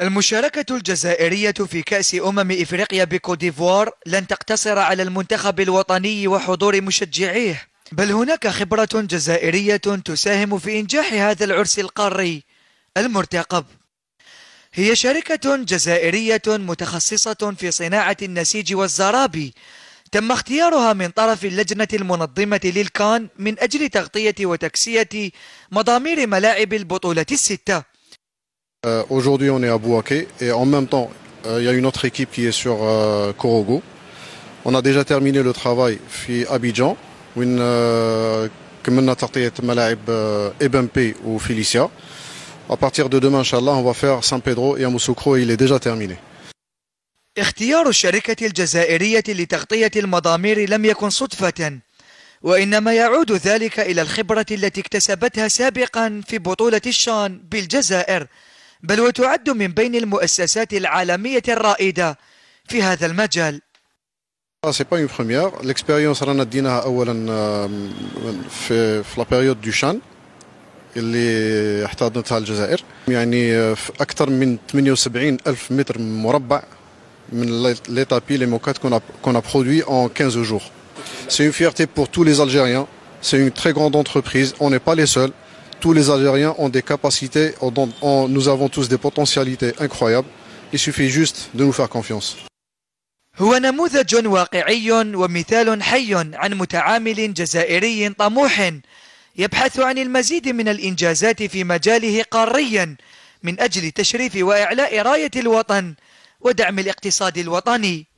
المشاركة الجزائرية في كأس أمم إفريقيا بكوديفوار لن تقتصر على المنتخب الوطني وحضور مشجعيه بل هناك خبرة جزائرية تساهم في إنجاح هذا العرس القاري المرتقب هي شركة جزائرية متخصصة في صناعة النسيج والزرابي تم اختيارها من طرف اللجنة المنظمة للكان من أجل تغطية وتكسية مضامير ملاعب البطولة الستة Euh, Aujourd'hui, on est à Bouaké et en même temps, euh, il euh, y a une autre équipe qui est sur euh, Korogo. On a déjà terminé le travail à Abidjan, où كملنا تغطية ملاعب ou Felicia. À partir de demain, Inch'Allah, on va faire San Pedro et Amoussoukro et il est déjà terminé. اختيار الشركة الجزائرية لتغطية المضامير لم يكن صدفة وإنما يعود ذلك إلى الخبرة التي اكتسبتها سابقا في بطولة الشان بالجزائر بل وتعد من بين المؤسسات العالمية الرائدة في هذا المجال سي با اون بروميير ليكسبيريونس رانا ديناها أولا في في لا بيريود دو شان اللي احتضنتها الجزائر يعني آه، في أكثر من 78 ألف متر مربع من تابي لي موكات كون a برودوي en 15 جور سي اون فيرتي بور تو لي الجيريان سي اون تري grande انتربريز اون n'est با لي seuls. tous les Algériens ont des capacités, ont, ont, nous avons tous des potentialités incroyables. Il suffit juste de nous faire confiance. هو نموذج واقعي ومثال حي عن متعامل جزائري طموح يبحث عن المزيد من الإنجازات في مجاله قاريا من أجل تشريف وإعلاء راية الوطن ودعم الاقتصاد الوطني